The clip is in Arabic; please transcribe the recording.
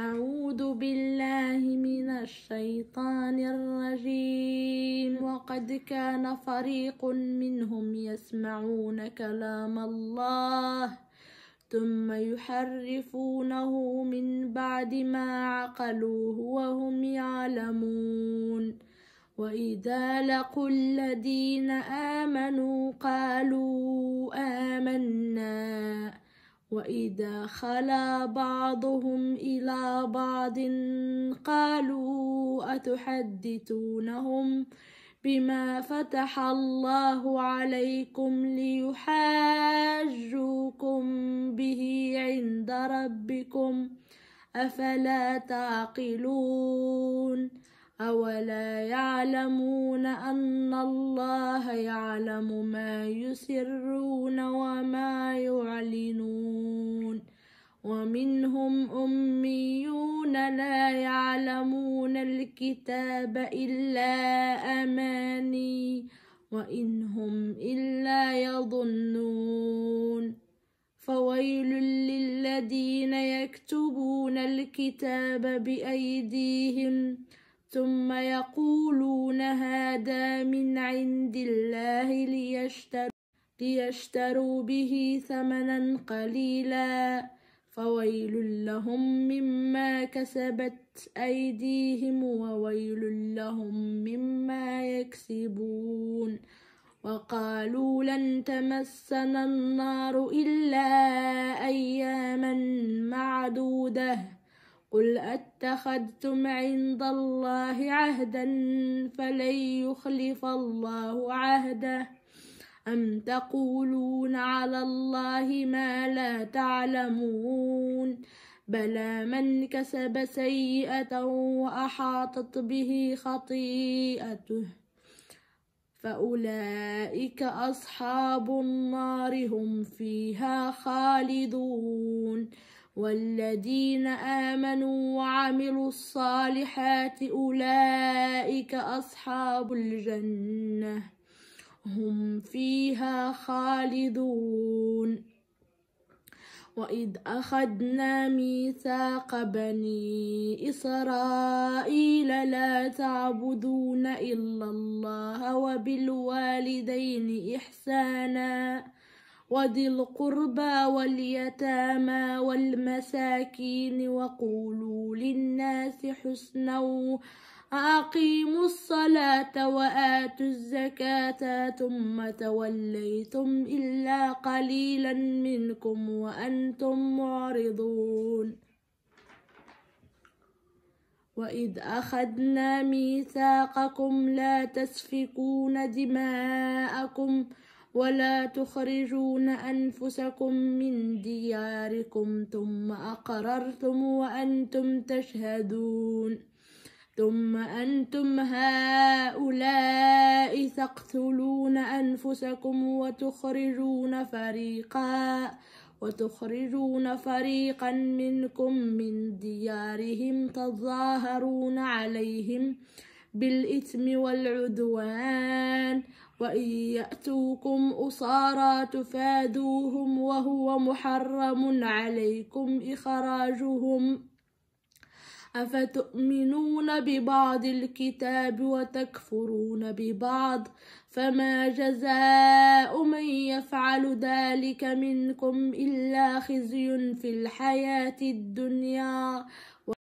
أعوذ بالله من الشيطان الرجيم وقد كان فريق منهم يسمعون كلام الله ثم يحرفونه من بعد ما عقلوه وهم يعلمون وإذا لقوا الذين آمنوا قالوا آمنا وإذا خلا بعضهم إلى بعض قالوا أتحدثونهم بما فتح الله عليكم ليحاجوكم به عند ربكم أفلا تعقلون أولا يعلمون أن الله يعلم ما يسرون وما يعلنون ومنهم أميون لا يعلمون الكتاب إلا أماني وإن هم إلا يظنون فويل للذين يكتبون الكتاب بأيديهم ثم يقولون هذا من عند الله ليشتروا, ليشتروا به ثمنا قليلا فويل لهم مما كسبت أيديهم وويل لهم مما يكسبون وقالوا لن تمسنا النار إلا أياما معدودة قل أتخذتم عند الله عهدا فلن يخلف الله عهده أم تقولون على الله ما لا تعلمون بلى من كسب سيئة وأحاطت به خطيئته فأولئك أصحاب النار هم فيها خالدون والذين آمنوا وعملوا الصالحات أولئك أصحاب الجنة هم فيها خالدون وإذ أخذنا ميثاق بني إسرائيل لا تعبدون إلا الله وبالوالدين إحسانا وذي القربى واليتامى والمساكين وقولوا للناس حسنا أقيموا الصلاة وآتوا الزكاة ثم توليتم إلا قليلا منكم وأنتم معرضون وإذ أخذنا ميثاقكم لا تسفكون دماءكم ولا تخرجون أنفسكم من دياركم ثم أقررتم وأنتم تشهدون ثم أنتم هؤلاء تقتلون أنفسكم وتخرجون فريقا وتخرجون فريقا منكم من ديارهم تظاهرون عليهم بالإثم والعدوان وإن يأتوكم أسارى تفادوهم وهو محرم عليكم إخراجهم أفتؤمنون ببعض الكتاب وتكفرون ببعض فما جزاء من يفعل ذلك منكم إلا خزي في الحياة الدنيا